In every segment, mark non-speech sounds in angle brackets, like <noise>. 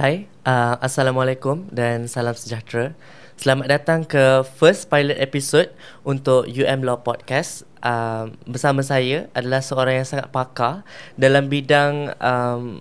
Hai, uh, Assalamualaikum dan salam sejahtera. Selamat datang ke first pilot episode untuk UM Law Podcast. Uh, bersama saya adalah seorang yang sangat pakar dalam bidang um,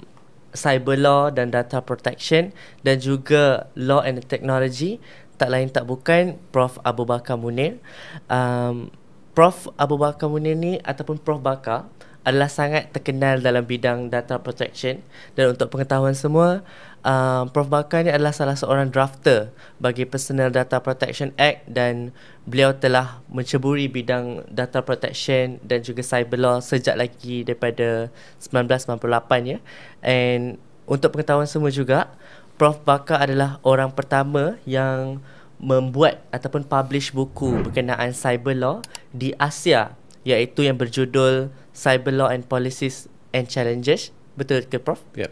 cyber law dan data protection dan juga law and technology. Tak lain tak bukan Prof. Abu Bakar Munir. Um, Prof. Abu Bakar Munir ni ataupun Prof. Bakar adalah sangat terkenal dalam bidang data protection dan untuk pengetahuan semua Uh, Prof. Bakar ini adalah salah seorang drafter bagi Personal Data Protection Act dan beliau telah menceburi bidang data protection dan juga cyber law sejak lagi daripada 1998 ya. And untuk pengetahuan semua juga, Prof. Bakar adalah orang pertama yang membuat ataupun publish buku berkenaan cyber law di Asia iaitu yang berjudul Cyber Law and Policies and Challenges. Betul ke Prof? Ya. Yep.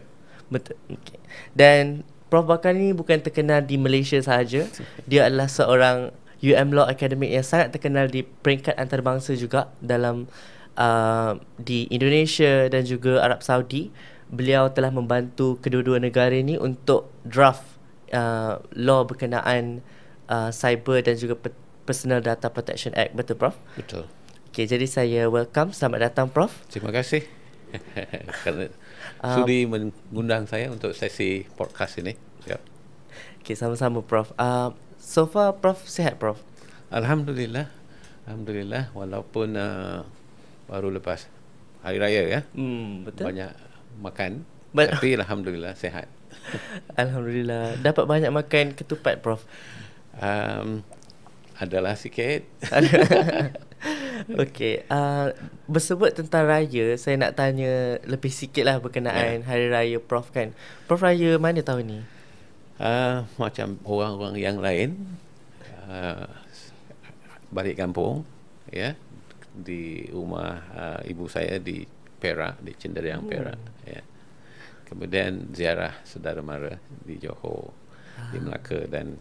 Betul. Okay. Dan Prof Bakar ni bukan terkenal di Malaysia sahaja. Dia adalah seorang UM Law Academic yang sangat terkenal di peringkat antarabangsa juga dalam uh, di Indonesia dan juga Arab Saudi. Beliau telah membantu kedua-dua negara ini untuk draft uh, law berkenaan uh, cyber dan juga Personal Data Protection Act. Betul, Prof? Betul. Okay, jadi saya welcome. Selamat datang, Prof. Terima kasih. <laughs> um, sudi mengundang saya untuk sesi podcast ini. Ya. Okay, sama-sama Prof. Uh, so far Prof sihat Prof. Alhamdulillah. Alhamdulillah walaupun uh, baru lepas hari raya ya. Hmm, betul. Banyak makan. But, tapi alhamdulillah sihat. <laughs> alhamdulillah dapat banyak makan ketupat Prof. Um, adalah sikit. <laughs> <laughs> Okey, uh, bersebut tentang raya, saya nak tanya lebih sikit lah berkenaan yeah. hari raya Prof kan. Prof raya mana tahun ni? Uh, macam orang-orang yang lain, uh, balik kampung ya yeah, di rumah uh, ibu saya di Perak, di Cenderiang hmm. Perak. Yeah. Kemudian ziarah saudara mara di Johor, ah. di Melaka dan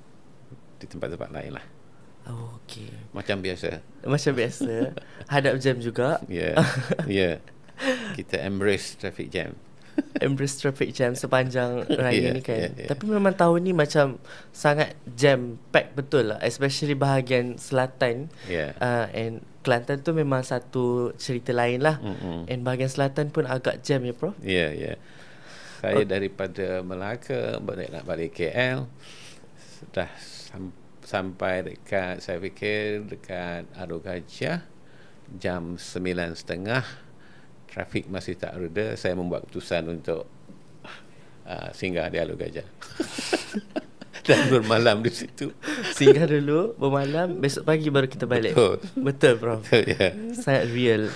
di tempat-tempat lain lah. Oh, okay. Macam biasa. Macam biasa. <laughs> Hadap jam juga. Yeah. Yeah. Kita embrace traffic jam. <laughs> embrace traffic jam sepanjang raya yeah, ni kan. Yeah, yeah. Tapi memang tahun ni macam sangat jam pack betul lah. Especially bahagian selatan. Yeah. Uh, and Kelantan tu memang satu cerita lain lah. Mm-hmm. And bahagian selatan pun agak jam ya Prof. Ya, yeah, ya. Yeah. Saya oh. daripada Melaka, balik nak balik KL. Dah sampai sampai dekat saya fikir dekat Aru Gajah jam 9.30 trafik masih tak reda saya membuat keputusan untuk uh, singgah di Aru Gajah <laughs> dan bermalam di situ singgah dulu bermalam besok pagi baru kita balik betul, betul Prof betul, yeah. sangat real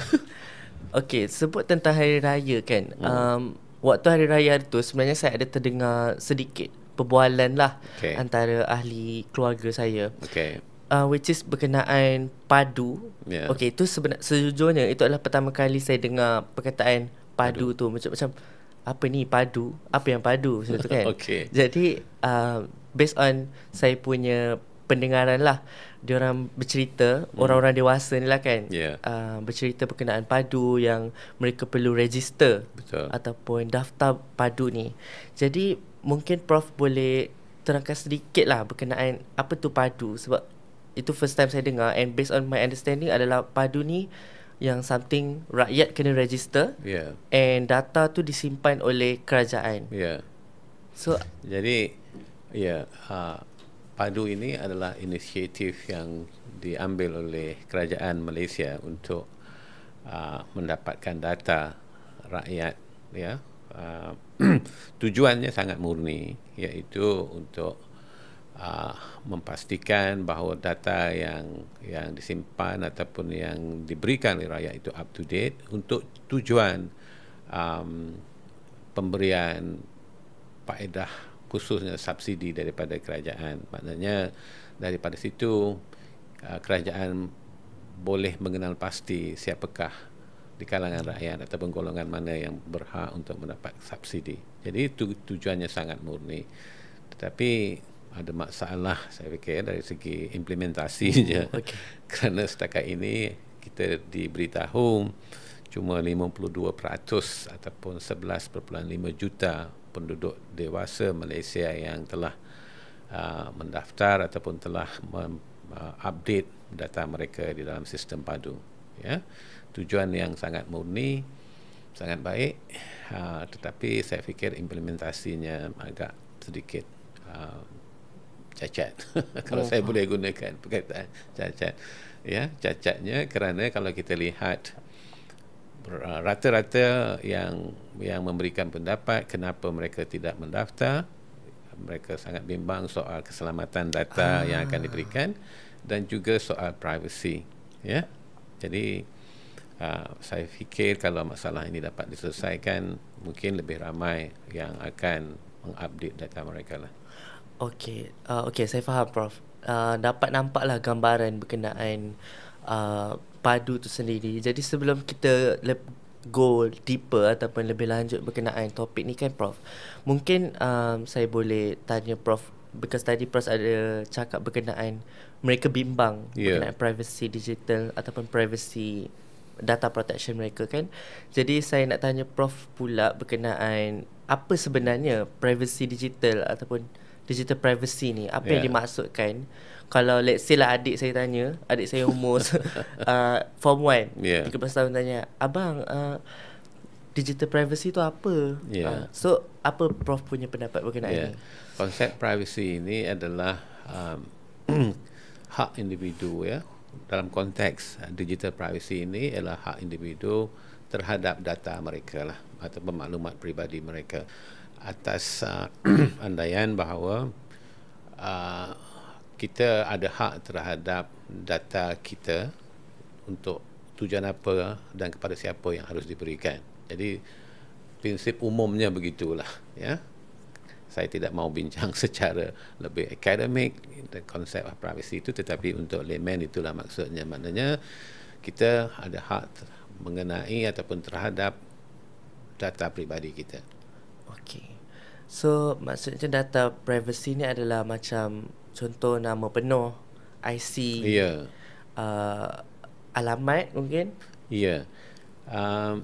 Okay, sebut tentang Hari Raya kan hmm. um, Waktu Hari Raya tu sebenarnya saya ada terdengar sedikit perbualan lah okay. antara ahli keluarga saya. Okay. Uh, which is berkenaan padu. Yeah. Okay, itu sebenar, sejujurnya itu adalah pertama kali saya dengar perkataan padu, padu. tu. Macam, macam apa ni padu? Apa yang padu? Macam tu kan? <laughs> okay. Jadi, uh, based on saya punya pendengaran lah, diorang bercerita, hmm. orang-orang dewasa ni lah kan, yeah. uh, bercerita berkenaan padu yang mereka perlu register Betul. ataupun daftar padu ni. Jadi, mungkin Prof boleh terangkan sedikit lah berkenaan apa tu padu sebab itu first time saya dengar and based on my understanding adalah padu ni yang something rakyat kena register yeah. and data tu disimpan oleh kerajaan. Yeah. So jadi ya yeah, uh, padu ini adalah inisiatif yang diambil oleh kerajaan Malaysia untuk uh, mendapatkan data rakyat ya yeah, uh, <clears throat> tujuannya sangat murni iaitu untuk uh, memastikan bahawa data yang yang disimpan ataupun yang diberikan oleh rakyat itu up to date untuk tujuan um, pemberian faedah khususnya subsidi daripada kerajaan maknanya daripada situ uh, kerajaan boleh mengenal pasti siapakah di kalangan rakyat ataupun golongan mana yang berhak untuk mendapat subsidi. Jadi tu, tujuannya sangat murni. Tetapi ada masalah saya fikir dari segi implementasinya. Hmm, okay. <laughs> Kerana setakat ini kita diberitahu cuma 52% ataupun 11.5 juta penduduk dewasa Malaysia yang telah uh, mendaftar ataupun telah mem, uh, update data mereka di dalam sistem padu ya tujuan yang sangat murni, sangat baik. Uh, tetapi saya fikir implementasinya agak sedikit uh, cacat. <laughs> kalau oh. saya boleh gunakan perkataan cacat. Ya, cacatnya kerana kalau kita lihat rata-rata yang yang memberikan pendapat kenapa mereka tidak mendaftar mereka sangat bimbang soal keselamatan data ah. yang akan ah. diberikan dan juga soal privacy ya jadi Uh, saya fikir kalau masalah ini dapat diselesaikan mungkin lebih ramai yang akan mengupdate data mereka lah. Okey, uh, okey saya faham prof. Uh, dapat nampaklah gambaran berkenaan uh, padu tu sendiri. Jadi sebelum kita le- go deeper ataupun lebih lanjut berkenaan topik ni kan prof. Mungkin um, saya boleh tanya prof because tadi prof ada cakap berkenaan mereka bimbang yeah. berkenaan privacy digital ataupun privacy data protection mereka kan. Jadi saya nak tanya prof pula berkenaan apa sebenarnya privacy digital ataupun digital privacy ni? Apa yeah. yang ya. dimaksudkan? Kalau let's say lah adik saya tanya, adik saya umur <laughs> uh, form 1, yeah. 13 tahun tanya, "Abang, uh, digital privacy tu apa?" Yeah. Uh, so, apa prof punya pendapat berkenaan yeah. ini? Konsep privacy ini adalah um, <clears throat> hak individu ya dalam konteks eh, digital privacy ini ialah hak individu terhadap data mereka lah atau maklumat peribadi mereka atas uh, <clears throat> andaian bahawa uh, kita ada hak terhadap data kita untuk tujuan apa dan kepada siapa yang harus diberikan. Jadi prinsip umumnya begitulah ya saya tidak mau bincang <laughs> secara lebih akademik konsep privacy itu tetapi untuk layman itulah maksudnya maknanya kita ada hak mengenai ataupun terhadap data peribadi kita okey so maksudnya data privacy ni adalah macam contoh nama penuh IC yeah. uh, alamat mungkin? Ya. Yeah. Um,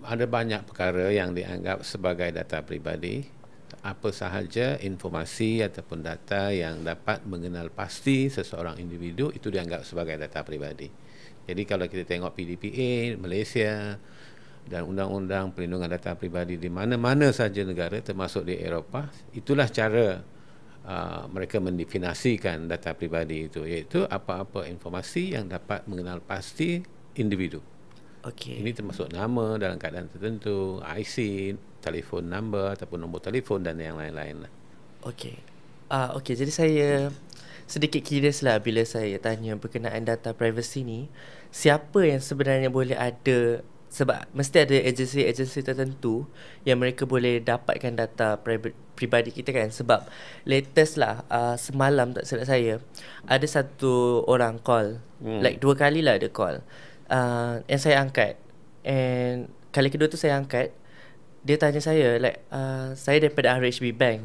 ada banyak perkara yang dianggap sebagai data peribadi apa sahaja informasi ataupun data yang dapat mengenal pasti seseorang individu itu dianggap sebagai data peribadi. Jadi kalau kita tengok PDPA Malaysia dan undang-undang perlindungan data peribadi di mana-mana saja negara termasuk di Eropah, itulah cara uh, mereka mendefinisikan data peribadi itu iaitu apa-apa informasi yang dapat mengenal pasti individu. Okay. Ini termasuk nama dalam keadaan tertentu, IC, telefon number ataupun nombor telefon dan yang lain-lain lah. Okay, Uh, ah, Okey, jadi saya sedikit curious lah bila saya tanya berkenaan data privacy ni. Siapa yang sebenarnya boleh ada sebab mesti ada agensi-agensi tertentu yang mereka boleh dapatkan data pribadi kita kan sebab latest lah uh, semalam tak silap saya ada satu orang call hmm. like dua kali lah dia call uh, yang saya angkat and kali kedua tu saya angkat dia tanya saya like uh, saya daripada RHB Bank.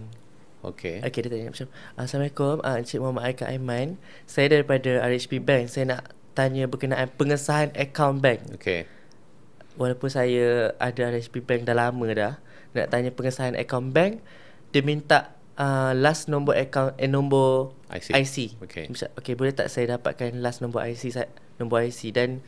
Okay. Okay, dia tanya macam Assalamualaikum, uh, Encik Muhammad Aika Aiman. Saya daripada RHB Bank. Saya nak tanya berkenaan pengesahan account bank. Okay. Walaupun saya ada RHB Bank dah lama dah. Nak tanya pengesahan account bank. Dia minta uh, last nombor account, eh, number IC. IC. Okay. Macam, okay, boleh tak saya dapatkan last nombor IC, saya, number IC. Dan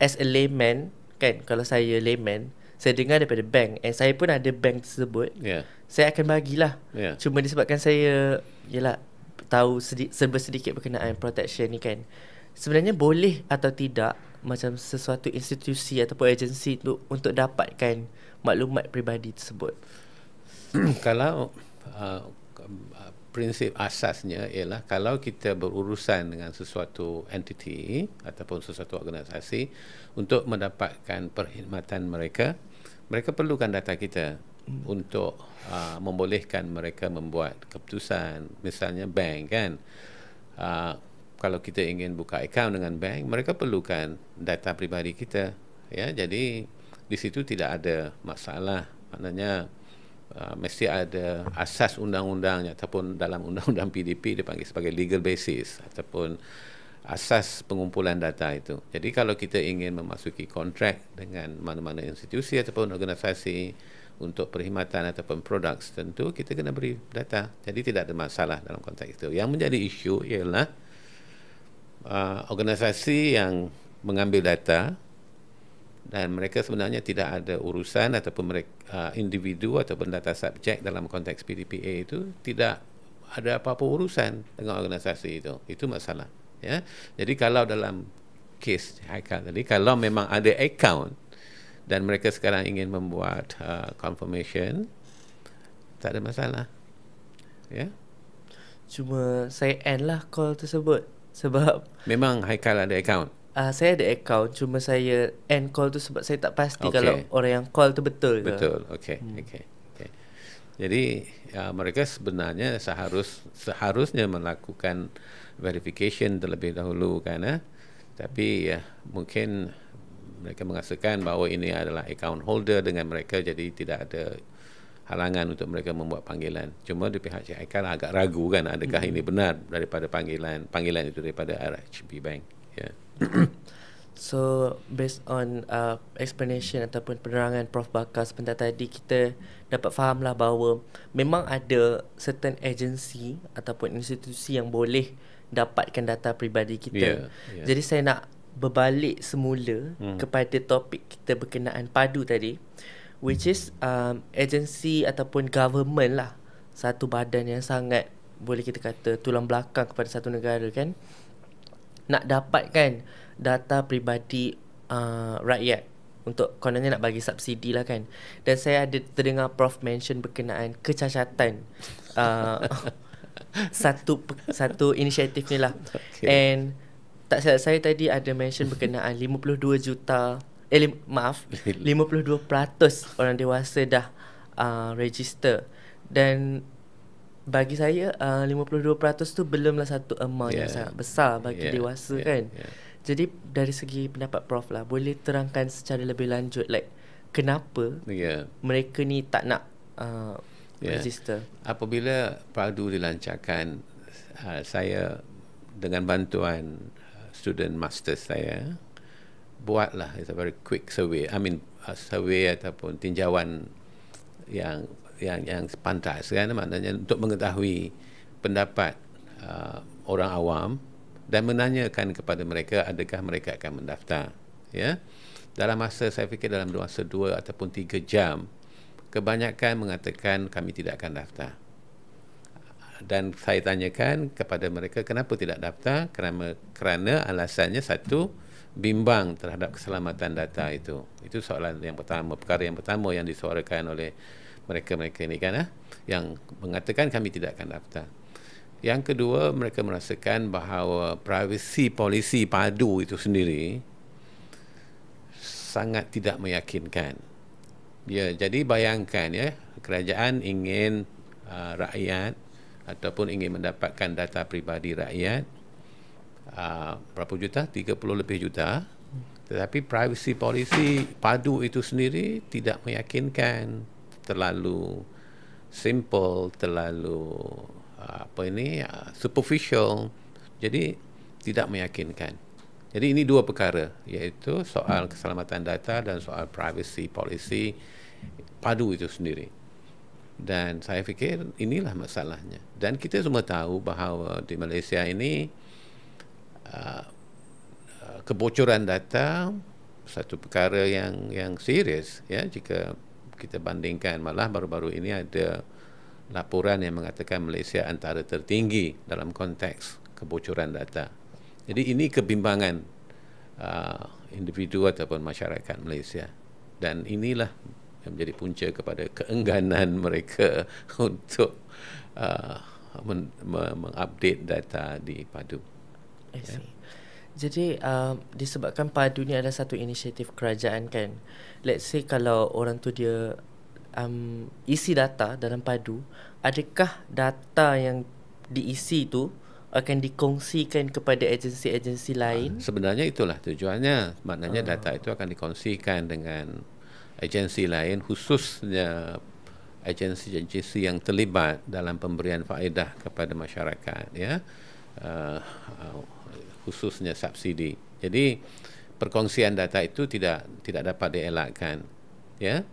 as a layman, kan, kalau saya layman, saya dengar daripada bank and eh, saya pun ada bank tersebut yeah. saya akan bagilah yeah. cuma disebabkan saya yalah tahu sedi- serba sedikit berkenaan protection ni kan sebenarnya boleh atau tidak macam sesuatu institusi ataupun agensi tu untuk dapatkan maklumat peribadi tersebut <clears throat> kalau uh, prinsip asasnya ialah kalau kita berurusan dengan sesuatu entiti ataupun sesuatu organisasi untuk mendapatkan perkhidmatan mereka, mereka perlukan data kita untuk uh, membolehkan mereka membuat keputusan misalnya bank kan uh, kalau kita ingin buka akaun dengan bank mereka perlukan data pribadi kita ya jadi di situ tidak ada masalah maknanya Uh, mesti ada asas undang undangnya ataupun dalam undang-undang PDP dipanggil sebagai legal basis ataupun asas pengumpulan data itu. Jadi kalau kita ingin memasuki kontrak dengan mana-mana institusi ataupun organisasi untuk perkhidmatan ataupun produk tentu kita kena beri data. Jadi tidak ada masalah dalam konteks itu. Yang menjadi isu ialah uh, organisasi yang mengambil data dan mereka sebenarnya tidak ada urusan ataupun mereka uh, individu ataupun data subjek dalam konteks PDPA itu tidak ada apa-apa urusan dengan organisasi itu itu masalah ya jadi kalau dalam case Haikal tadi kalau memang ada account dan mereka sekarang ingin membuat uh, confirmation tak ada masalah ya cuma saya end lah call tersebut sebab memang Haikal ada account uh, saya ada account cuma saya end call tu sebab saya tak pasti okay. kalau orang yang call tu betul ke. Betul. okay, Hmm. Okey. Okay. Jadi uh, mereka sebenarnya seharus seharusnya melakukan verification terlebih dahulu kan eh? Tapi ya mungkin mereka mengasakan bahawa ini adalah account holder dengan mereka jadi tidak ada halangan untuk mereka membuat panggilan. Cuma di pihak Cik Aikal lah agak ragu kan adakah hmm. ini benar daripada panggilan panggilan itu daripada RHB Bank yeah. <coughs> so based on uh, explanation ataupun penerangan Prof Bakar sebentar tadi kita dapat faham lah bahawa memang ada certain agency ataupun institusi yang boleh dapatkan data peribadi kita. Yeah, yeah. Jadi saya nak berbalik semula hmm. kepada topik kita berkenaan padu tadi which is um, agency ataupun government lah satu badan yang sangat boleh kita kata tulang belakang kepada satu negara kan nak dapatkan data peribadi uh, rakyat untuk kononnya nak bagi subsidi lah kan dan saya ada terdengar prof mention berkenaan kecacatan uh, <laughs> satu satu inisiatif ni lah okay. and tak silap saya tadi ada mention berkenaan 52 juta eh li, maaf 52% <laughs> orang dewasa dah uh, register dan bagi saya uh, 52% tu belumlah satu amount yeah. yang sangat besar bagi yeah. dewasa yeah. kan. Yeah. Jadi dari segi pendapat prof lah boleh terangkan secara lebih lanjut like kenapa yeah. mereka ni tak nak uh, yeah. register. Apabila padu dilancarkan uh, saya dengan bantuan uh, student master saya buatlah it's a very quick survey. I mean survey ataupun tinjauan yang yang yang pantas kan maknanya untuk mengetahui pendapat uh, orang awam dan menanyakan kepada mereka adakah mereka akan mendaftar ya dalam masa saya fikir dalam masa dua ataupun tiga jam kebanyakan mengatakan kami tidak akan daftar dan saya tanyakan kepada mereka kenapa tidak daftar kerana kerana alasannya satu bimbang terhadap keselamatan data itu itu soalan yang pertama perkara yang pertama yang disuarakan oleh mereka-mereka ini kan eh, yang mengatakan kami tidak akan daftar. Yang kedua, mereka merasakan bahawa privacy polisi padu itu sendiri sangat tidak meyakinkan. Ya, jadi bayangkan ya, kerajaan ingin uh, rakyat ataupun ingin mendapatkan data peribadi rakyat uh, berapa juta? 30 lebih juta. Tetapi privacy policy padu itu sendiri tidak meyakinkan terlalu simple, terlalu ah, apa ini ah, superficial. Jadi tidak meyakinkan. Jadi ini dua perkara iaitu soal keselamatan data dan soal privacy policy padu itu sendiri. Dan saya fikir inilah masalahnya. Dan kita semua tahu bahawa di Malaysia ini ah, kebocoran data satu perkara yang yang serius ya jika kita bandingkan malah baru-baru ini ada laporan yang mengatakan Malaysia antara tertinggi dalam konteks kebocoran data. Jadi ini kebimbangan uh, individu ataupun masyarakat Malaysia dan inilah yang menjadi punca kepada keengganan <laughs> mereka untuk uh, mengupdate men- men- data di Padu. I see. Yeah. Jadi uh, disebabkan padu ni adalah satu inisiatif kerajaan kan. Let's say kalau orang tu dia um, isi data dalam padu, adakah data yang diisi tu akan dikongsikan kepada agensi-agensi ah, lain? Uh, sebenarnya itulah tujuannya. Maknanya uh. data itu akan dikongsikan dengan agensi lain khususnya agensi-agensi yang terlibat dalam pemberian faedah kepada masyarakat ya. Uh, uh, khususnya subsidi. Jadi perkongsian data itu tidak tidak dapat dielakkan. Ya.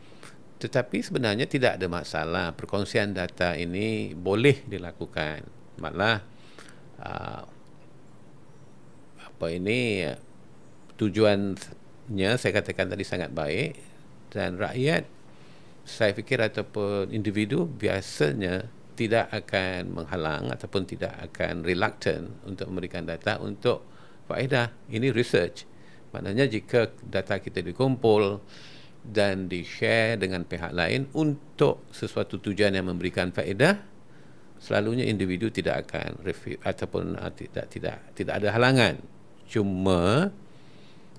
Tetapi sebenarnya tidak ada masalah perkongsian data ini boleh dilakukan. Malah ah, apa ini tujuannya saya katakan tadi sangat baik dan rakyat saya fikir ataupun individu biasanya tidak akan menghalang ataupun tidak akan reluctant untuk memberikan data untuk faedah. Ini research. Maknanya jika data kita dikumpul dan di-share dengan pihak lain untuk sesuatu tujuan yang memberikan faedah, selalunya individu tidak akan review ataupun uh, tidak tidak tidak ada halangan. Cuma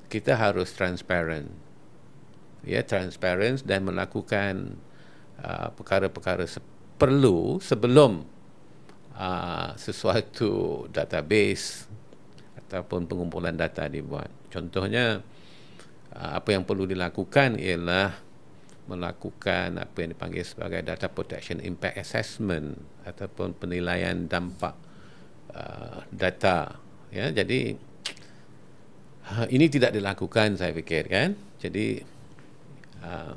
kita harus transparent. Ya, transparent dan melakukan uh, perkara-perkara sep- perlu sebelum uh, sesuatu database ataupun pengumpulan data dibuat. Contohnya uh, apa yang perlu dilakukan ialah melakukan apa yang dipanggil sebagai data protection impact assessment ataupun penilaian dampak uh, data. Ya, jadi uh, ini tidak dilakukan saya fikir kan. Jadi uh,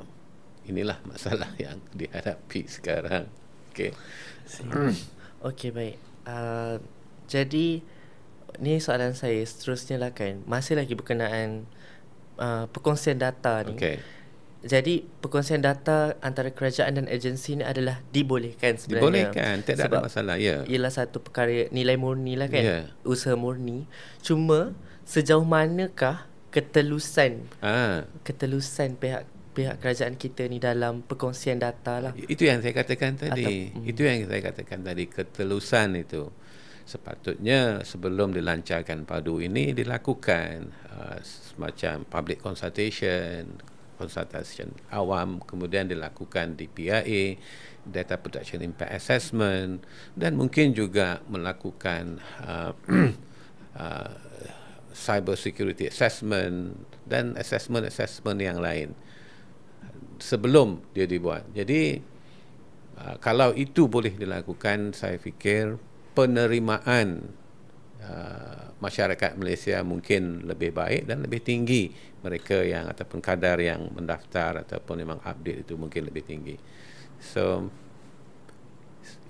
inilah masalah <laughs> yang dihadapi sekarang. Okay hmm. Okay baik uh, Jadi Ni soalan saya seterusnya lah kan Masih lagi berkenaan uh, Perkongsian data ni Okay jadi perkongsian data antara kerajaan dan agensi ni adalah dibolehkan sebenarnya. Dibolehkan, tak ada, ada masalah. Ya. Yeah. Ialah satu perkara nilai murni lah kan. Yeah. Usaha murni. Cuma sejauh manakah ketelusan ah. ketelusan pihak pihak kerajaan kita ni dalam perkongsian data lah. Itu yang saya katakan tadi. Atau, mm. Itu hmm. yang saya katakan tadi ketelusan itu. Sepatutnya sebelum dilancarkan padu ini dilakukan uh, semacam public consultation, consultation awam, kemudian dilakukan di PIA, data production impact assessment dan mungkin juga melakukan uh, <clears throat> uh, cyber security assessment dan assessment-assessment yang lain sebelum dia dibuat. Jadi uh, kalau itu boleh dilakukan, saya fikir penerimaan uh, masyarakat Malaysia mungkin lebih baik dan lebih tinggi mereka yang ataupun kadar yang mendaftar ataupun memang update itu mungkin lebih tinggi. So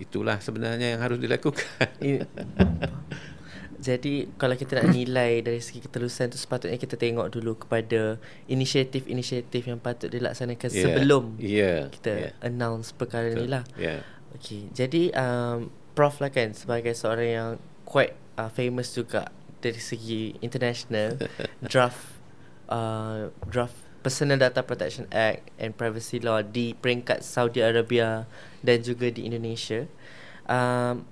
itulah sebenarnya yang harus dilakukan. <laughs> Jadi kalau kita nak nilai dari segi ketelusan tu sepatutnya kita tengok dulu kepada inisiatif-inisiatif yang patut dilaksanakan yeah. sebelum yeah. kita yeah. announce perkara ni lah. Yeah. Okay. Jadi um, Prof lah kan sebagai seorang yang quite uh, famous juga dari segi international <laughs> draft uh, draft Personal Data Protection Act and Privacy Law di peringkat Saudi Arabia dan juga di Indonesia. Um,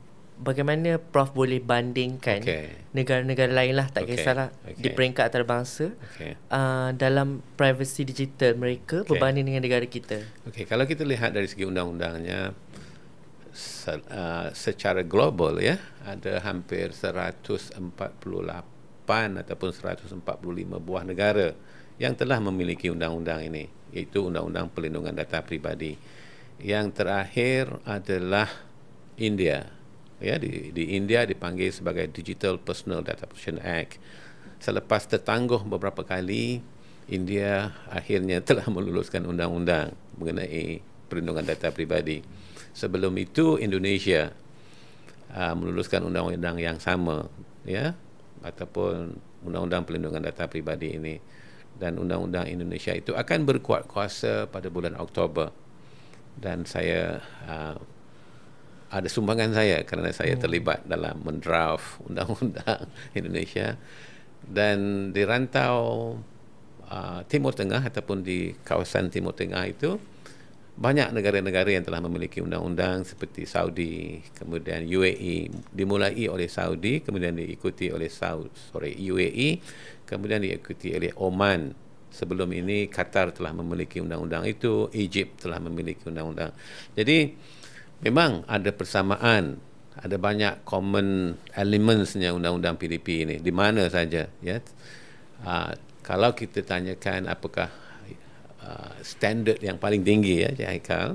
bagaimana prof boleh bandingkan okay. negara-negara lain lah tak okay. kisahlah okay. di peringkat antarabangsa okay. uh, dalam privacy digital mereka okay. berbanding dengan negara kita Okay, kalau kita lihat dari segi undang-undangnya se- uh, secara global ya ada hampir 148 ataupun 145 buah negara yang telah memiliki undang-undang ini iaitu undang-undang perlindungan data peribadi. yang terakhir adalah India ya di di India dipanggil sebagai Digital Personal Data Protection Act selepas tertangguh beberapa kali India akhirnya <laughs> telah meluluskan undang-undang mengenai perlindungan data peribadi sebelum itu Indonesia uh, meluluskan undang-undang yang sama ya ataupun undang-undang perlindungan data peribadi ini dan undang-undang Indonesia itu akan berkuat kuasa pada bulan Oktober dan saya uh, ada sumbangan saya kerana saya hmm. terlibat dalam mendraft undang-undang <laughs> Indonesia dan di rantau uh, Timur Tengah ataupun di kawasan Timur Tengah itu banyak negara-negara yang telah memiliki undang-undang seperti Saudi kemudian UAE dimulai oleh Saudi kemudian diikuti oleh Saudi sorry UAE kemudian diikuti oleh Oman sebelum ini Qatar telah memiliki undang-undang itu Egypt telah memiliki undang-undang jadi memang ada persamaan ada banyak common elementsnya undang-undang PDP ini di mana saja ya uh, kalau kita tanyakan apakah uh, standard yang paling tinggi ya Cik Haikal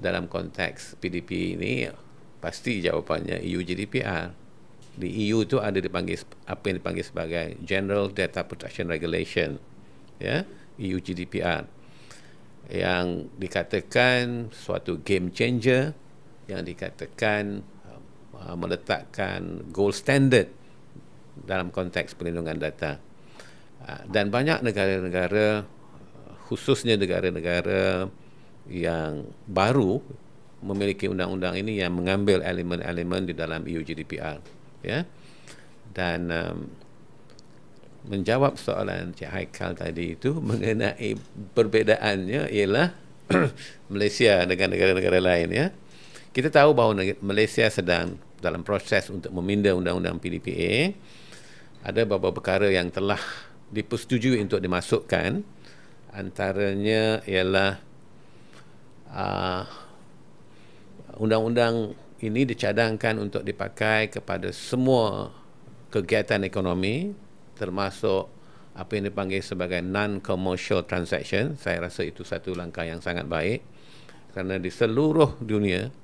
dalam konteks PDP ini pasti jawapannya EU GDPR di EU itu ada dipanggil apa yang dipanggil sebagai General Data Protection Regulation ya EU GDPR yang dikatakan suatu game changer yang dikatakan uh, uh, meletakkan gold standard dalam konteks perlindungan data uh, dan banyak negara-negara khususnya negara-negara yang baru memiliki undang-undang ini yang mengambil elemen-elemen di dalam EU GDPR ya dan um, menjawab soalan Cik Haikal tadi itu <laughs> mengenai perbezaannya ialah <clears throat> Malaysia dengan negara-negara lain ya. Kita tahu bahawa Malaysia sedang dalam proses untuk meminda undang-undang PDPA. Ada beberapa perkara yang telah dipersetujui untuk dimasukkan antaranya ialah uh, undang-undang ini dicadangkan untuk dipakai kepada semua kegiatan ekonomi termasuk apa yang dipanggil sebagai non-commercial transaction. Saya rasa itu satu langkah yang sangat baik kerana di seluruh dunia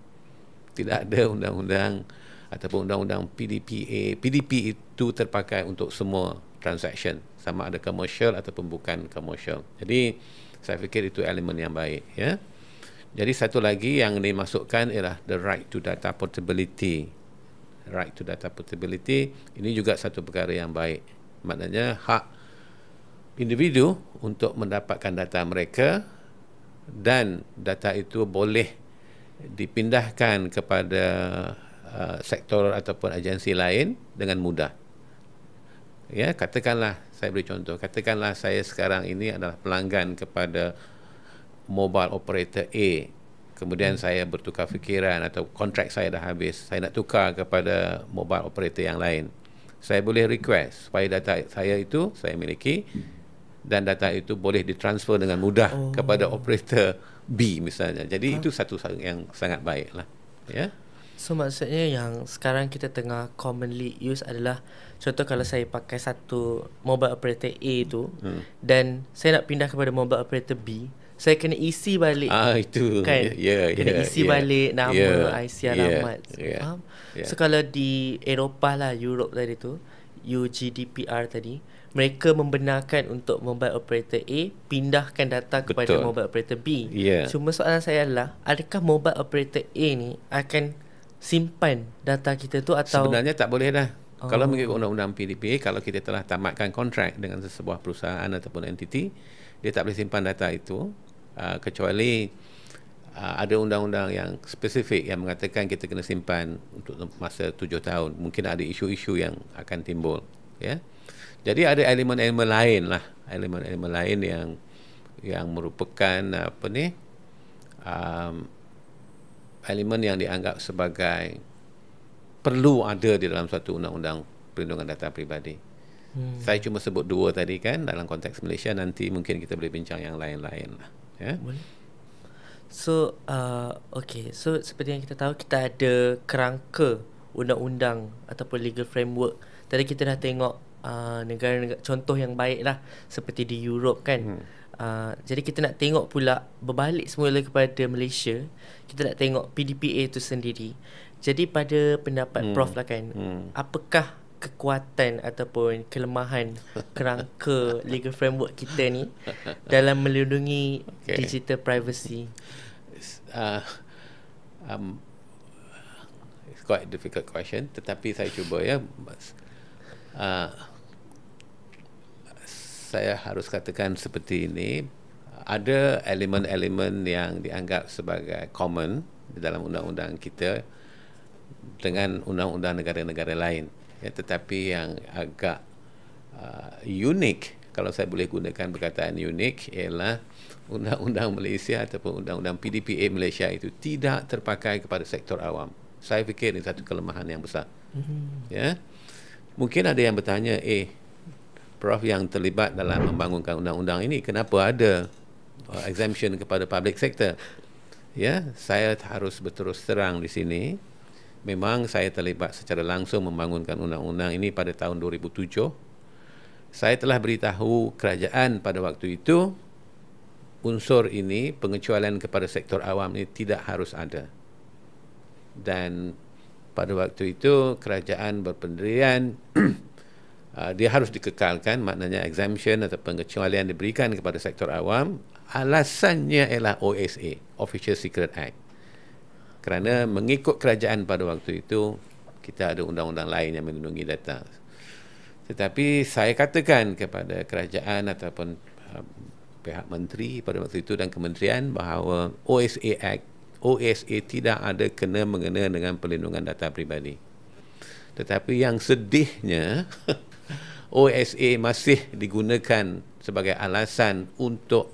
tidak ada undang-undang ataupun undang-undang PDPA. PDP itu terpakai untuk semua transaction sama ada commercial ataupun bukan commercial. Jadi saya fikir itu elemen yang baik. Ya. Jadi satu lagi yang dimasukkan ialah the right to data portability. Right to data portability ini juga satu perkara yang baik maknanya hak individu untuk mendapatkan data mereka dan data itu boleh dipindahkan kepada uh, sektor ataupun agensi lain dengan mudah. Ya, katakanlah saya beri contoh, katakanlah saya sekarang ini adalah pelanggan kepada mobile operator A. Kemudian hmm. saya bertukar fikiran atau kontrak saya dah habis, saya nak tukar kepada mobile operator yang lain saya boleh request supaya data saya itu saya miliki dan data itu boleh ditransfer dengan mudah oh. kepada operator B misalnya. Jadi ha? itu satu yang sangat baik lah. Ya. So maksudnya yang sekarang kita tengah commonly use adalah contoh kalau saya pakai satu mobile operator A itu hmm. dan saya nak pindah kepada mobile operator B, saya kena isi balik. Ah itu. Kan? Ya, yeah, ya. Yeah, kena ya, isi yeah, balik nama yeah, ya, IC alamat. yeah. Faham? So kalau di Eropah lah Europe tadi lah tu UGDPR tadi mereka membenarkan untuk mobile operator A pindahkan data kepada Betul. mobile operator B. Yeah. Cuma soalan saya adalah adakah mobile operator A ni akan simpan data kita tu atau Sebenarnya tak boleh dah. Oh. Kalau mengikut undang-undang PDP kalau kita telah tamatkan kontrak dengan sesebuah perusahaan ataupun entiti dia tak boleh simpan data itu uh, kecuali Ah, ada undang-undang yang spesifik yang mengatakan kita kena simpan untuk masa tujuh tahun. Mungkin ada isu-isu yang akan timbul. Ya? Jadi ada elemen-elemen lain lah, elemen-elemen lain yang yang merupakan apa ni um, elemen yang dianggap sebagai perlu ada di dalam satu undang-undang perlindungan data peribadi. Hmm. Saya cuma sebut dua tadi kan dalam konteks Malaysia nanti mungkin kita boleh bincang yang lain-lain lah. Ya? Boleh. So uh, okay So seperti yang kita tahu Kita ada kerangka undang-undang Ataupun legal framework Tadi kita dah tengok uh, negara-negara Contoh yang baik lah Seperti di Europe kan hmm. uh, Jadi kita nak tengok pula Berbalik semula kepada Malaysia Kita nak tengok PDPA itu sendiri Jadi pada pendapat hmm. Prof lah kan hmm. Apakah kekuatan ataupun kelemahan <laughs> kerangka legal framework kita ni dalam melindungi okay. digital privacy? Uh, um, it's quite a difficult question tetapi saya cuba ya. Uh, saya harus katakan seperti ini ada elemen-elemen yang dianggap sebagai common dalam undang-undang kita dengan undang-undang negara-negara lain ya, tetapi yang agak uh, unik kalau saya boleh gunakan perkataan unik ialah undang-undang Malaysia ataupun undang-undang PDPA Malaysia itu tidak terpakai kepada sektor awam. Saya fikir ini satu kelemahan yang besar. Mm-hmm. Ya. Mungkin ada yang bertanya, eh prof yang terlibat dalam membangunkan undang-undang ini kenapa ada uh, exemption kepada public sector? Ya, saya harus berterus terang di sini memang saya terlibat secara langsung membangunkan undang-undang ini pada tahun 2007. Saya telah beritahu kerajaan pada waktu itu unsur ini pengecualian kepada sektor awam ini tidak harus ada. Dan pada waktu itu kerajaan berpendirian <clears throat> uh, dia harus dikekalkan maknanya exemption atau pengecualian diberikan kepada sektor awam alasannya ialah OSA Official Secret Act kerana mengikut kerajaan pada waktu itu kita ada undang-undang lain yang melindungi data tetapi saya katakan kepada kerajaan ataupun uh, pihak menteri pada waktu itu dan kementerian bahawa OSA Act OSA tidak ada kena mengena dengan perlindungan data peribadi tetapi yang sedihnya <laughs> OSA masih digunakan sebagai alasan untuk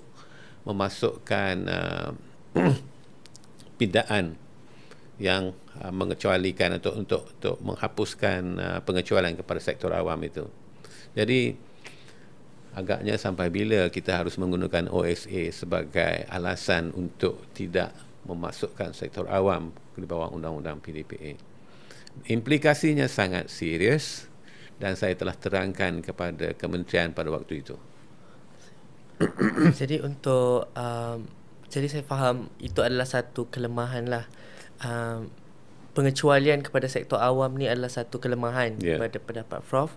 memasukkan uh, <clears throat> pindaan yang uh, mengecualikan untuk untuk untuk menghapuskan uh, pengecualian kepada sektor awam itu. Jadi agaknya sampai bila kita harus menggunakan OSA sebagai alasan untuk tidak memasukkan sektor awam ke bawah undang-undang PDPA. Implikasinya sangat serius dan saya telah terangkan kepada kementerian pada waktu itu. jadi untuk um, jadi saya faham itu adalah satu kelemahan lah um, pengecualian kepada sektor awam ni adalah satu kelemahan yeah. Ya. pada pendapat Prof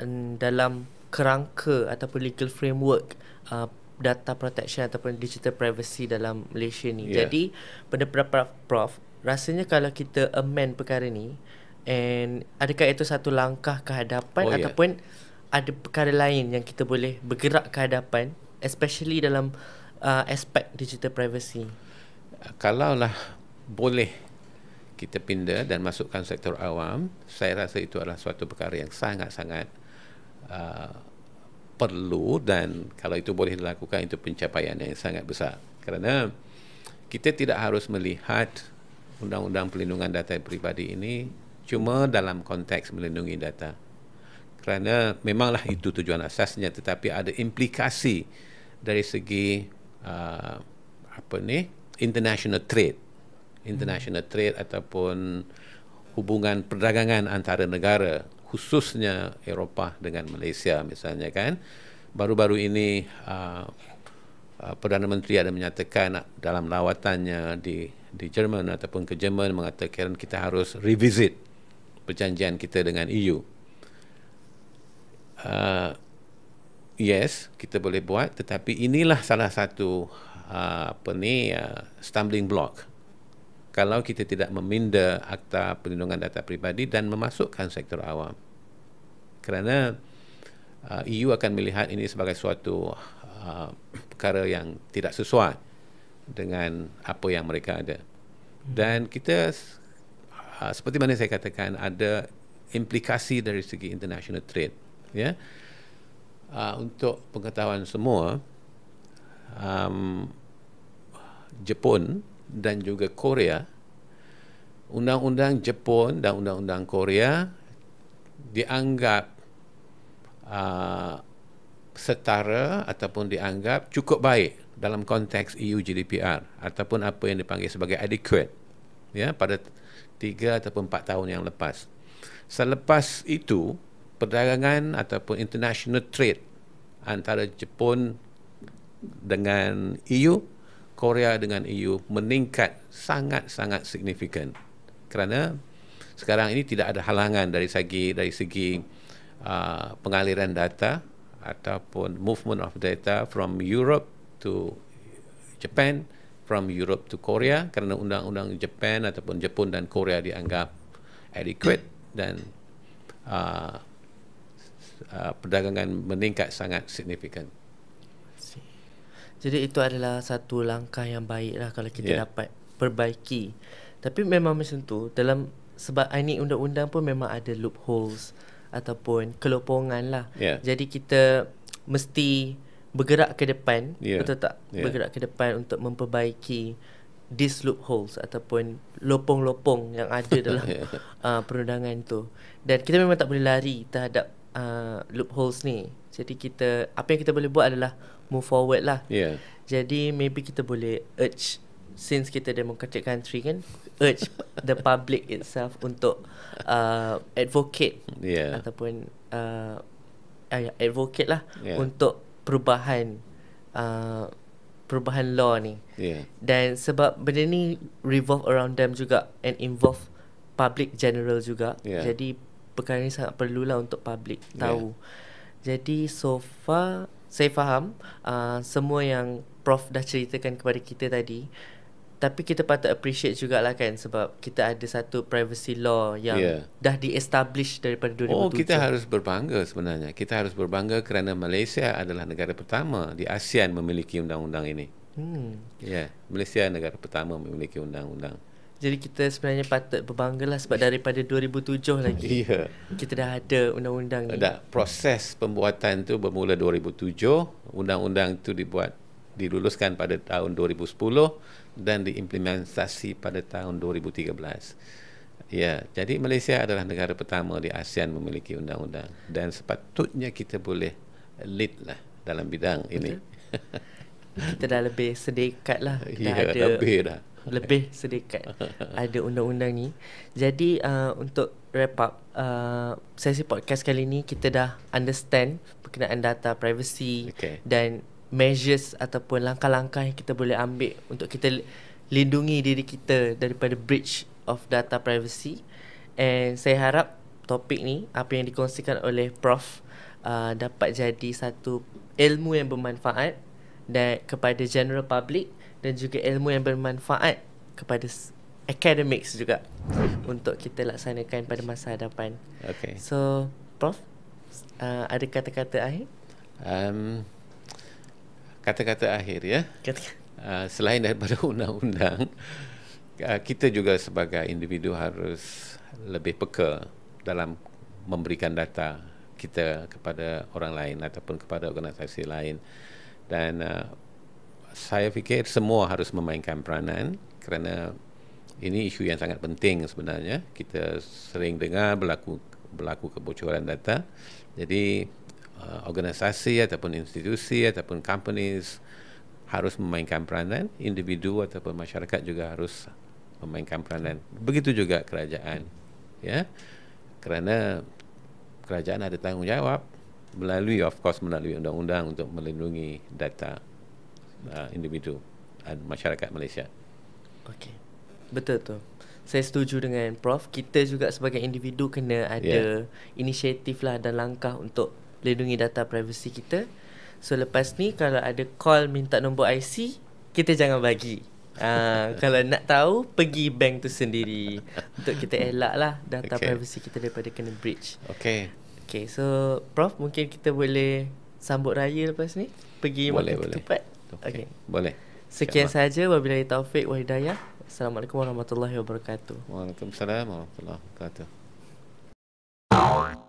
um, dalam kerangka ataupun legal framework uh, data protection ataupun digital privacy dalam Malaysia ni. Yeah. Jadi pada pendapat Prof rasanya kalau kita amend perkara ni and adakah itu satu langkah ke hadapan oh, ya. ataupun yeah. ada perkara lain yang kita boleh bergerak ke hadapan especially dalam uh, aspek digital privacy. Kalaulah boleh kita pindah dan masukkan sektor awam saya rasa itu adalah suatu perkara yang sangat-sangat uh, perlu dan kalau itu boleh dilakukan itu pencapaian yang sangat besar kerana kita tidak harus melihat undang-undang perlindungan data peribadi ini cuma dalam konteks melindungi data kerana memanglah itu tujuan asasnya tetapi ada implikasi dari segi uh, apa ni international trade international trade ataupun hubungan perdagangan antara negara khususnya Eropah dengan Malaysia misalnya kan baru-baru ini uh, uh, perdana menteri ada menyatakan dalam lawatannya di di Jerman ataupun ke Jerman mengatakan kita harus revisit perjanjian kita dengan EU uh, yes kita boleh buat tetapi inilah salah satu uh, apa ni uh, stumbling block kalau kita tidak meminda akta perlindungan data pribadi dan memasukkan sektor awam. Kerana uh, EU akan melihat ini sebagai suatu uh, perkara yang tidak sesuai dengan apa yang mereka ada. Dan kita uh, seperti mana saya katakan ada implikasi dari segi international trade, ya. Yeah? Uh, untuk pengetahuan semua um Jepun dan juga Korea undang-undang Jepun dan undang-undang Korea dianggap uh, setara ataupun dianggap cukup baik dalam konteks EU GDPR ataupun apa yang dipanggil sebagai adequate ya pada 3 ataupun 4 tahun yang lepas selepas itu perdagangan ataupun international trade antara Jepun dengan EU Korea dengan EU meningkat sangat-sangat signifikan kerana sekarang ini tidak ada halangan dari segi dari segi uh, pengaliran data ataupun movement of data from Europe to Japan from Europe to Korea kerana undang-undang Japan ataupun Jepun dan Korea dianggap adequate dan uh, uh, perdagangan meningkat sangat signifikan. Jadi itu adalah satu langkah yang baik lah kalau kita yeah. dapat perbaiki. Tapi memang macam tu dalam sebab ini undang-undang pun memang ada loopholes ataupun kelopongan lah. Yeah. Jadi kita mesti bergerak ke depan yeah. betul tak? Yeah. Bergerak ke depan untuk memperbaiki these loopholes ataupun lopong-lopong yang ada dalam yeah. <laughs> uh, perundangan tu. Dan kita memang tak boleh lari terhadap uh, loopholes ni. Jadi kita apa yang kita boleh buat adalah move forward lah. Yeah. Jadi maybe kita boleh urge since kita democratic country kan urge the <laughs> public itself untuk uh, advocate yeah. ataupun uh, advocate lah yeah. untuk perubahan uh, perubahan law ni. Yeah. Dan sebab benda ni revolve around them juga and involve public general juga. Yeah. Jadi perkara ni sangat perlulah untuk public tahu. Yeah. Jadi so far saya faham uh, semua yang Prof dah ceritakan kepada kita tadi tapi kita patut appreciate jugalah kan sebab kita ada satu privacy law yang yeah. dah di-establish daripada 2007. Oh, kita harus berbangga sebenarnya. Kita harus berbangga kerana Malaysia adalah negara pertama di ASEAN memiliki undang-undang ini. Hmm. Ya, yeah. Malaysia negara pertama memiliki undang-undang. Jadi kita sebenarnya patut berbangga lah sebab daripada 2007 lagi yeah. kita dah ada undang-undang ni. Tak, proses pembuatan tu bermula 2007, undang-undang tu dibuat diluluskan pada tahun 2010 dan diimplementasi pada tahun 2013. Ya, jadi Malaysia adalah negara pertama di ASEAN memiliki undang-undang dan sepatutnya kita boleh lead lah dalam bidang ini. kita dah lebih sedekat lah. <laughs> Ya, ada lebih dah lebih sedekat <laughs> ada undang-undang ni. Jadi uh, untuk wrap up uh, sesi podcast kali ni kita dah understand berkenaan data privacy okay. dan measures ataupun langkah-langkah yang kita boleh ambil untuk kita lindungi diri kita daripada breach of data privacy. And saya harap topik ni apa yang dikongsikan oleh prof uh, dapat jadi satu ilmu yang bermanfaat dan kepada general public dan juga ilmu yang bermanfaat kepada academics juga untuk kita laksanakan pada masa hadapan. Okay. So, Prof, uh, ada kata-kata akhir? Um, kata-kata akhir ya. Kata uh, selain daripada <laughs> undang-undang, uh, kita juga sebagai individu harus lebih peka dalam memberikan data kita kepada orang lain ataupun kepada organisasi lain dan uh, saya fikir semua harus memainkan peranan kerana ini isu yang sangat penting sebenarnya. Kita sering dengar berlaku berlaku kebocoran data. Jadi uh, organisasi ataupun institusi ataupun companies harus memainkan peranan, individu ataupun masyarakat juga harus memainkan peranan. Begitu juga kerajaan. Ya. Kerana kerajaan ada tanggungjawab melalui of course melalui undang-undang untuk melindungi data uh, individu dan uh, masyarakat Malaysia. Okey. Betul tu. Saya setuju dengan Prof. Kita juga sebagai individu kena ada yeah. inisiatif lah dan langkah untuk lindungi data privasi kita. So lepas ni kalau ada call minta nombor IC, kita jangan bagi. Uh, <laughs> kalau nak tahu pergi bank tu sendiri untuk kita elak lah data okay. privacy kita daripada kena breach. Okay. Okay, so Prof mungkin kita boleh sambut raya lepas ni pergi boleh, makan boleh. ketupat. Okay. okay. Boleh. Sekian saja wabillahi taufik wal hidayah. Assalamualaikum warahmatullahi wabarakatuh. Waalaikumsalam warahmatullahi wabarakatuh.